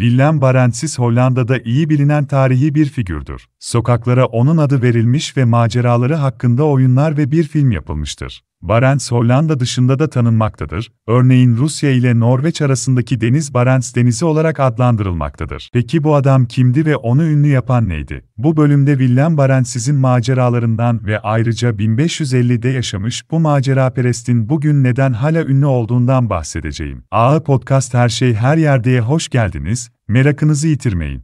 Willem Barentsis Hollanda'da iyi bilinen tarihi bir figürdür. Sokaklara onun adı verilmiş ve maceraları hakkında oyunlar ve bir film yapılmıştır. Barents Hollanda dışında da tanınmaktadır, örneğin Rusya ile Norveç arasındaki deniz Barents Denizi olarak adlandırılmaktadır. Peki bu adam kimdi ve onu ünlü yapan neydi? Bu bölümde Willem Barents maceralarından ve ayrıca 1550'de yaşamış bu macera perestin bugün neden hala ünlü olduğundan bahsedeceğim. AA Podcast Her Şey Her Yerde'ye hoş geldiniz, merakınızı yitirmeyin.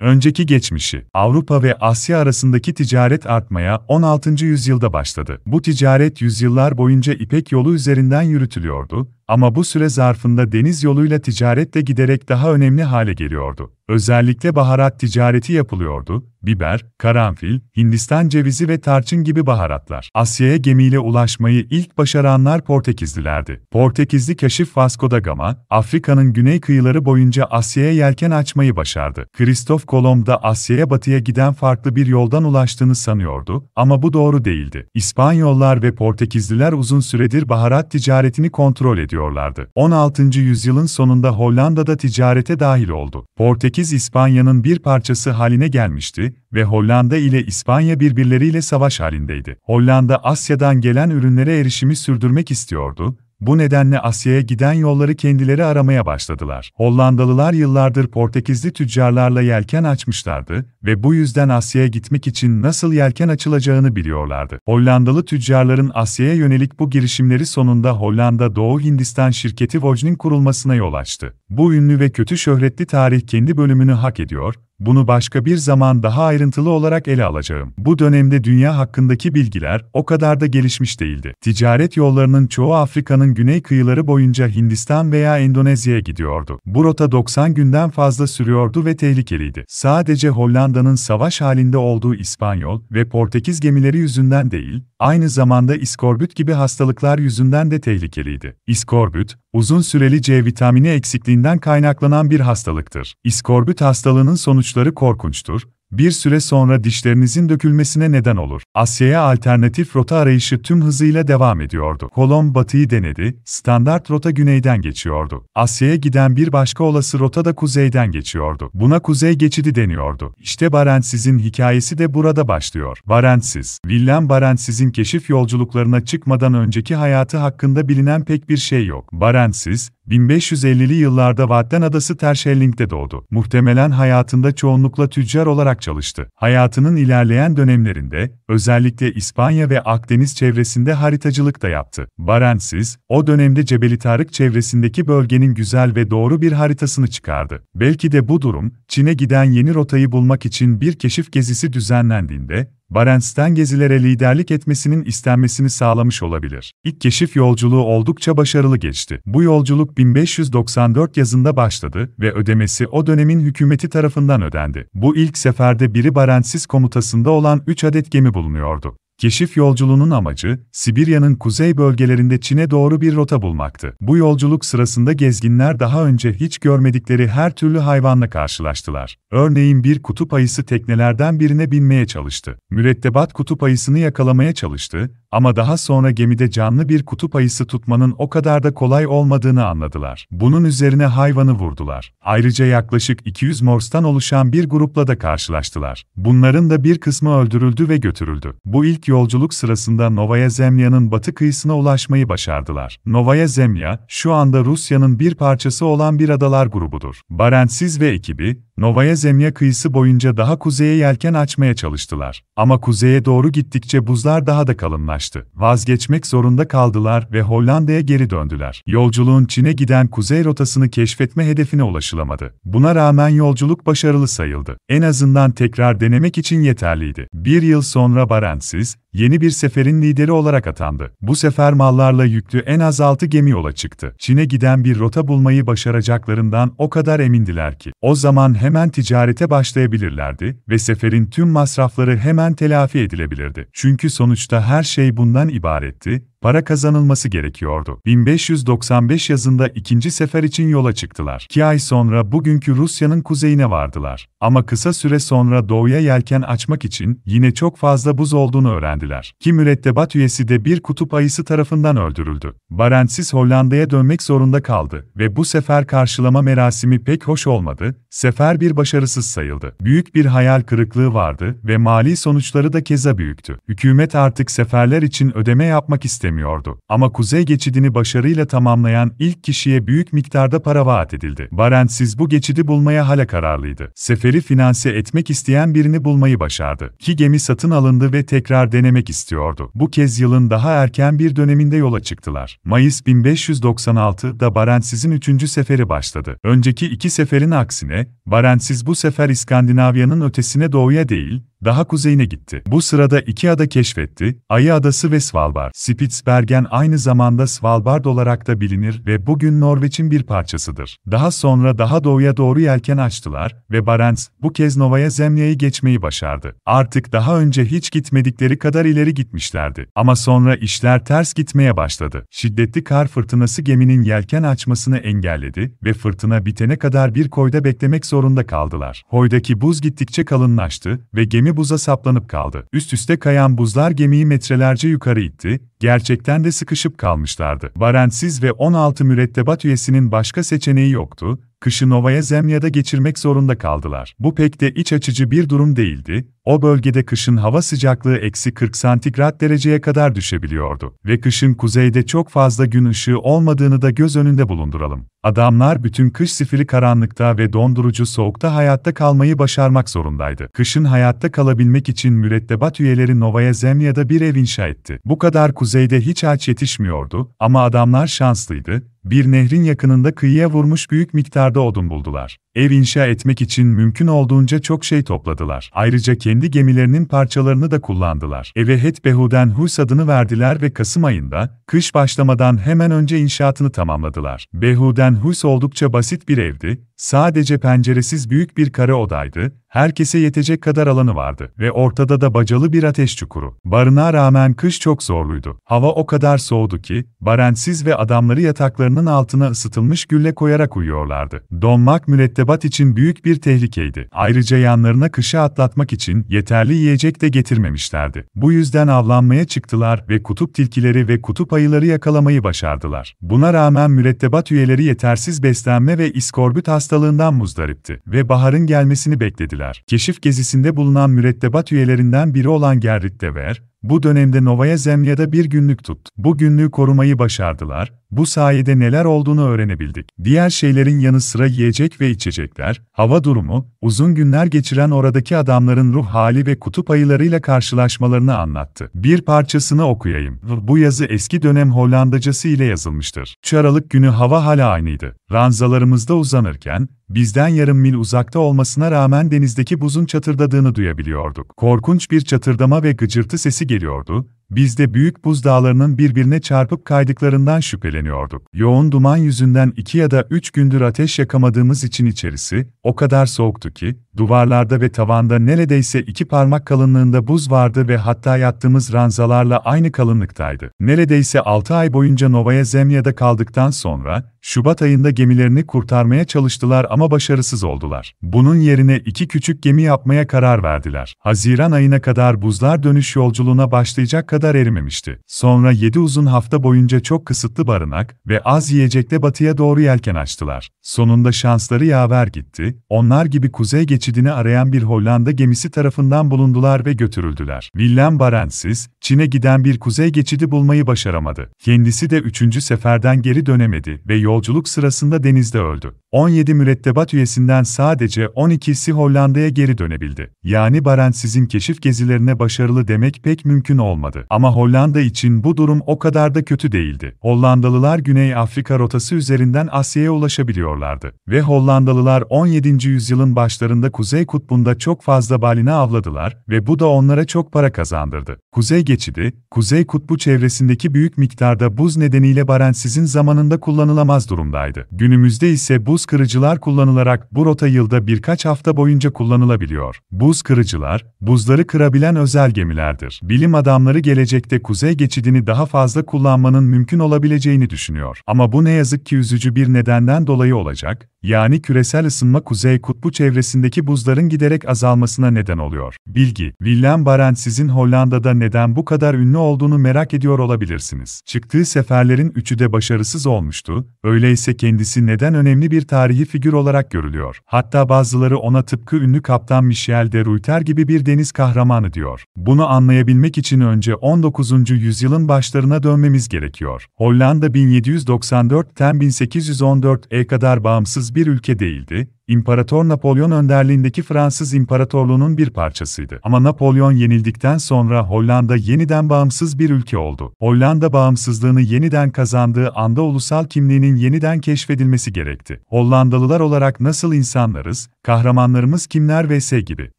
Önceki geçmişi, Avrupa ve Asya arasındaki ticaret artmaya 16. yüzyılda başladı. Bu ticaret yüzyıllar boyunca İpek yolu üzerinden yürütülüyordu ama bu süre zarfında deniz yoluyla ticaretle giderek daha önemli hale geliyordu. Özellikle baharat ticareti yapılıyordu, biber, karanfil, Hindistan cevizi ve tarçın gibi baharatlar. Asya'ya gemiyle ulaşmayı ilk başaranlar Portekizlilerdi. Portekizli keşif Vasco da Gama, Afrika'nın güney kıyıları boyunca Asya'ya yelken açmayı başardı. Kristof Kolomb da Asya'ya batıya giden farklı bir yoldan ulaştığını sanıyordu ama bu doğru değildi. İspanyollar ve Portekizliler uzun süredir baharat ticaretini kontrol ediyordu istiyorlardı. 16. yüzyılın sonunda Hollanda'da ticarete dahil oldu. Portekiz İspanya'nın bir parçası haline gelmişti ve Hollanda ile İspanya birbirleriyle savaş halindeydi. Hollanda Asya'dan gelen ürünlere erişimi sürdürmek istiyordu bu nedenle Asya'ya giden yolları kendileri aramaya başladılar. Hollandalılar yıllardır Portekizli tüccarlarla yelken açmışlardı ve bu yüzden Asya'ya gitmek için nasıl yelken açılacağını biliyorlardı. Hollandalı tüccarların Asya'ya yönelik bu girişimleri sonunda Hollanda Doğu Hindistan şirketi Vojn'in kurulmasına yol açtı. Bu ünlü ve kötü şöhretli tarih kendi bölümünü hak ediyor, bunu başka bir zaman daha ayrıntılı olarak ele alacağım. Bu dönemde dünya hakkındaki bilgiler o kadar da gelişmiş değildi. Ticaret yollarının çoğu Afrika'nın güney kıyıları boyunca Hindistan veya Endonezya'ya gidiyordu. Bu rota 90 günden fazla sürüyordu ve tehlikeliydi. Sadece Hollanda'nın savaş halinde olduğu İspanyol ve Portekiz gemileri yüzünden değil, aynı zamanda iskorbüt gibi hastalıklar yüzünden de tehlikeliydi. İskorbüt, uzun süreli C vitamini eksikliğinden kaynaklanan bir hastalıktır. İskorbüt hastalığının sonucu sonuçları korkunçtur, bir süre sonra dişlerinizin dökülmesine neden olur. Asya'ya alternatif rota arayışı tüm hızıyla devam ediyordu. Kolomb batıyı denedi, standart rota güneyden geçiyordu. Asya'ya giden bir başka olası rota da kuzeyden geçiyordu. Buna kuzey geçidi deniyordu. İşte Barentsiz'in hikayesi de burada başlıyor. Barentsiz, William Barentsiz'in keşif yolculuklarına çıkmadan önceki hayatı hakkında bilinen pek bir şey yok. Barentsiz, 1550'li yıllarda Vatten Adası Terschelling'de doğdu. Muhtemelen hayatında çoğunlukla tüccar olarak olarak çalıştı. Hayatının ilerleyen dönemlerinde, özellikle İspanya ve Akdeniz çevresinde haritacılık da yaptı. Barensiz, o dönemde Cebeli Tarık çevresindeki bölgenin güzel ve doğru bir haritasını çıkardı. Belki de bu durum, Çin'e giden yeni rotayı bulmak için bir keşif gezisi düzenlendiğinde, Barents'ten gezilere liderlik etmesinin istenmesini sağlamış olabilir. İlk keşif yolculuğu oldukça başarılı geçti. Bu yolculuk 1594 yazında başladı ve ödemesi o dönemin hükümeti tarafından ödendi. Bu ilk seferde biri Barentsis komutasında olan 3 adet gemi bulunuyordu. Keşif yolculuğunun amacı, Sibirya'nın kuzey bölgelerinde Çin'e doğru bir rota bulmaktı. Bu yolculuk sırasında gezginler daha önce hiç görmedikleri her türlü hayvanla karşılaştılar. Örneğin bir kutup ayısı teknelerden birine binmeye çalıştı. Mürettebat kutup ayısını yakalamaya çalıştı ama daha sonra gemide canlı bir kutup ayısı tutmanın o kadar da kolay olmadığını anladılar. Bunun üzerine hayvanı vurdular. Ayrıca yaklaşık 200 morstan oluşan bir grupla da karşılaştılar. Bunların da bir kısmı öldürüldü ve götürüldü. Bu ilk İlk yolculuk sırasında Novaya Zemlya'nın batı kıyısına ulaşmayı başardılar. Novaya Zemlya, şu anda Rusya'nın bir parçası olan bir adalar grubudur. Barentsiz ve ekibi, Novaya Zemya kıyısı boyunca daha kuzeye yelken açmaya çalıştılar. Ama kuzeye doğru gittikçe buzlar daha da kalınlaştı. Vazgeçmek zorunda kaldılar ve Hollanda'ya geri döndüler. Yolculuğun Çin'e giden kuzey rotasını keşfetme hedefine ulaşılamadı. Buna rağmen yolculuk başarılı sayıldı. En azından tekrar denemek için yeterliydi. Bir yıl sonra Barentsiz, yeni bir seferin lideri olarak atandı. Bu sefer mallarla yüklü en az 6 gemi yola çıktı. Çin'e giden bir rota bulmayı başaracaklarından o kadar emindiler ki. O zaman hemen ticarete başlayabilirlerdi ve seferin tüm masrafları hemen telafi edilebilirdi. Çünkü sonuçta her şey bundan ibaretti para kazanılması gerekiyordu. 1595 yazında ikinci sefer için yola çıktılar. İki ay sonra bugünkü Rusya'nın kuzeyine vardılar. Ama kısa süre sonra doğuya yelken açmak için yine çok fazla buz olduğunu öğrendiler. Ki mürettebat üyesi de bir kutup ayısı tarafından öldürüldü. Barentsis Hollanda'ya dönmek zorunda kaldı ve bu sefer karşılama merasimi pek hoş olmadı, sefer bir başarısız sayıldı. Büyük bir hayal kırıklığı vardı ve mali sonuçları da keza büyüktü. Hükümet artık seferler için ödeme yapmak istemiyordu beklemiyordu. Ama kuzey geçidini başarıyla tamamlayan ilk kişiye büyük miktarda para vaat edildi. Barentsiz bu geçidi bulmaya hala kararlıydı. Seferi finanse etmek isteyen birini bulmayı başardı. Ki gemi satın alındı ve tekrar denemek istiyordu. Bu kez yılın daha erken bir döneminde yola çıktılar. Mayıs 1596'da Barentsiz'in üçüncü seferi başladı. Önceki iki seferin aksine, Barentsiz bu sefer İskandinavya'nın ötesine doğuya değil, daha kuzeyine gitti. Bu sırada iki ada keşfetti, Ayı Adası ve Svalbard. Spitsbergen aynı zamanda Svalbard olarak da bilinir ve bugün Norveç'in bir parçasıdır. Daha sonra daha doğuya doğru yelken açtılar ve Barents bu kez Nova'ya Zemlya'yı geçmeyi başardı. Artık daha önce hiç gitmedikleri kadar ileri gitmişlerdi. Ama sonra işler ters gitmeye başladı. Şiddetli kar fırtınası geminin yelken açmasını engelledi ve fırtına bitene kadar bir koyda beklemek zorunda kaldılar. Koydaki buz gittikçe kalınlaştı ve gemi buza saplanıp kaldı. Üst üste kayan buzlar gemiyi metrelerce yukarı itti, gerçekten de sıkışıp kalmışlardı. Varensiz ve 16 mürettebat üyesinin başka seçeneği yoktu, kışı Novaya Zemlya'da geçirmek zorunda kaldılar. Bu pek de iç açıcı bir durum değildi, o bölgede kışın hava sıcaklığı eksi 40 santigrat dereceye kadar düşebiliyordu. Ve kışın kuzeyde çok fazla gün ışığı olmadığını da göz önünde bulunduralım. Adamlar bütün kış sifiri karanlıkta ve dondurucu soğukta hayatta kalmayı başarmak zorundaydı. Kışın hayatta kalabilmek için mürettebat üyeleri Novaya Zemlya'da bir ev inşa etti. Bu kadar kuzey Kuzeyde hiç ağaç yetişmiyordu ama adamlar şanslıydı, bir nehrin yakınında kıyıya vurmuş büyük miktarda odun buldular. Ev inşa etmek için mümkün olduğunca çok şey topladılar. Ayrıca kendi gemilerinin parçalarını da kullandılar. Eve Het Behuden Hus adını verdiler ve Kasım ayında, kış başlamadan hemen önce inşaatını tamamladılar. Behuden Hus oldukça basit bir evdi, sadece penceresiz büyük bir kare odaydı, herkese yetecek kadar alanı vardı ve ortada da bacalı bir ateş çukuru. Barına rağmen kış çok zorluydu. Hava o kadar soğudu ki, Barensiz ve adamları yataklarını kafalarının altına ısıtılmış gülle koyarak uyuyorlardı. Donmak mürettebat için büyük bir tehlikeydi. Ayrıca yanlarına kışı atlatmak için yeterli yiyecek de getirmemişlerdi. Bu yüzden avlanmaya çıktılar ve kutup tilkileri ve kutup ayıları yakalamayı başardılar. Buna rağmen mürettebat üyeleri yetersiz beslenme ve iskorbüt hastalığından muzdaripti ve baharın gelmesini beklediler. Keşif gezisinde bulunan mürettebat üyelerinden biri olan Gerrit Dever, bu dönemde Novaya Zemlya'da bir günlük tut. Bu günlüğü korumayı başardılar, bu sayede neler olduğunu öğrenebildik. Diğer şeylerin yanı sıra yiyecek ve içecekler, hava durumu, uzun günler geçiren oradaki adamların ruh hali ve kutup ayılarıyla karşılaşmalarını anlattı. Bir parçasını okuyayım. Bu yazı eski dönem Hollandacası ile yazılmıştır. 3 Aralık günü hava hala aynıydı. Ranzalarımızda uzanırken, bizden yarım mil uzakta olmasına rağmen denizdeki buzun çatırdadığını duyabiliyorduk. Korkunç bir çatırdama ve gıcırtı sesi geliyordu, biz de büyük buzdağlarının birbirine çarpıp kaydıklarından şüpheleniyorduk. Yoğun duman yüzünden iki ya da üç gündür ateş yakamadığımız için içerisi, o kadar soğuktu ki, duvarlarda ve tavanda neredeyse iki parmak kalınlığında buz vardı ve hatta yattığımız ranzalarla aynı kalınlıktaydı. Neredeyse altı ay boyunca Novaya Zemya'da kaldıktan sonra, Şubat ayında gemilerini kurtarmaya çalıştılar ama başarısız oldular. Bunun yerine iki küçük gemi yapmaya karar verdiler. Haziran ayına kadar buzlar dönüş yolculuğuna başlayacak kadar kadar erimemişti. Sonra 7 uzun hafta boyunca çok kısıtlı barınak ve az yiyecekle batıya doğru yelken açtılar. Sonunda şansları yaver gitti, onlar gibi kuzey geçidini arayan bir Hollanda gemisi tarafından bulundular ve götürüldüler. Willem Barensis, Çin'e giden bir kuzey geçidi bulmayı başaramadı. Kendisi de 3. seferden geri dönemedi ve yolculuk sırasında denizde öldü. 17 mürettebat üyesinden sadece 12'si Hollanda'ya geri dönebildi. Yani Barensis'in keşif gezilerine başarılı demek pek mümkün olmadı. Ama Hollanda için bu durum o kadar da kötü değildi. Hollandalılar Güney Afrika rotası üzerinden Asya'ya ulaşabiliyorlardı. Ve Hollandalılar 17. yüzyılın başlarında Kuzey Kutbu'nda çok fazla balina avladılar ve bu da onlara çok para kazandırdı. Kuzey geçidi, Kuzey Kutbu çevresindeki büyük miktarda buz nedeniyle Barentsiz'in zamanında kullanılamaz durumdaydı. Günümüzde ise buz kırıcılar kullanılarak bu rota yılda birkaç hafta boyunca kullanılabiliyor. Buz kırıcılar, buzları kırabilen özel gemilerdir. Bilim adamları gelecekte kuzey geçidini daha fazla kullanmanın mümkün olabileceğini düşünüyor. Ama bu ne yazık ki üzücü bir nedenden dolayı olacak, yani küresel ısınma kuzey kutbu çevresindeki buzların giderek azalmasına neden oluyor. Bilgi, Willem Barents sizin Hollanda'da neden bu kadar ünlü olduğunu merak ediyor olabilirsiniz. Çıktığı seferlerin üçü de başarısız olmuştu, öyleyse kendisi neden önemli bir tarihi figür olarak görülüyor. Hatta bazıları ona tıpkı ünlü kaptan Michel de Ruyter gibi bir deniz kahramanı diyor. Bunu anlayabilmek için önce 19. yüzyılın başlarına dönmemiz gerekiyor. Hollanda 1794'ten 1814'e kadar bağımsız bir ülke değildi, İmparator Napolyon önderliğindeki Fransız İmparatorluğu'nun bir parçasıydı. Ama Napolyon yenildikten sonra Hollanda yeniden bağımsız bir ülke oldu. Hollanda bağımsızlığını yeniden kazandığı anda ulusal kimliğinin yeniden keşfedilmesi gerekti. Hollandalılar olarak nasıl insanlarız, kahramanlarımız kimler vs. gibi.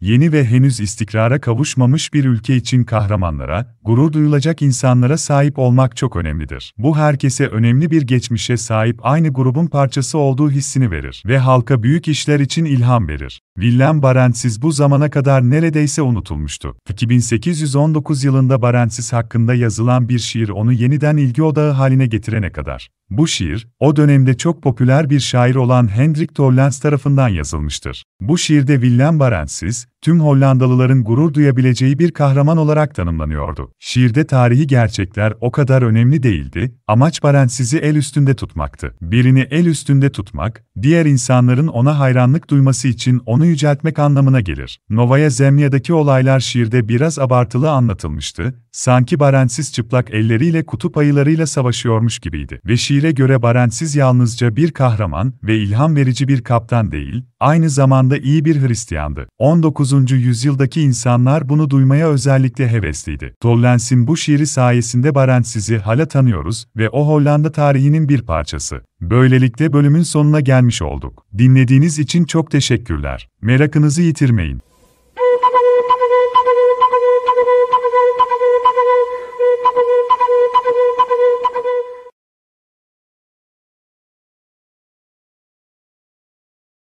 Yeni ve henüz istikrara kavuşmamış bir ülke için kahramanlara, gurur duyulacak insanlara sahip olmak çok önemlidir. Bu herkese önemli bir geçmişe sahip aynı grubun parçası olduğu hissini verir ve halka büyük iş işler için ilham verir. Willem Barentsis bu zamana kadar neredeyse unutulmuştu. 2819 yılında Barentsis hakkında yazılan bir şiir onu yeniden ilgi odağı haline getirene kadar. Bu şiir, o dönemde çok popüler bir şair olan Hendrik Tollens tarafından yazılmıştır. Bu şiirde Willem Barensis, tüm Hollandalıların gurur duyabileceği bir kahraman olarak tanımlanıyordu. Şiirde tarihi gerçekler o kadar önemli değildi, amaç Barensis'i el üstünde tutmaktı. Birini el üstünde tutmak, diğer insanların ona hayranlık duyması için onu yüceltmek anlamına gelir. Novaya Zemlya'daki olaylar şiirde biraz abartılı anlatılmıştı, sanki Barensis çıplak elleriyle kutup ayılarıyla savaşıyormuş gibiydi. Ve şiir şiire göre Barentsiz yalnızca bir kahraman ve ilham verici bir kaptan değil, aynı zamanda iyi bir Hristiyandı. 19. yüzyıldaki insanlar bunu duymaya özellikle hevesliydi. Tollens'in bu şiiri sayesinde Barentsiz'i hala tanıyoruz ve o Hollanda tarihinin bir parçası. Böylelikle bölümün sonuna gelmiş olduk. Dinlediğiniz için çok teşekkürler. Merakınızı yitirmeyin.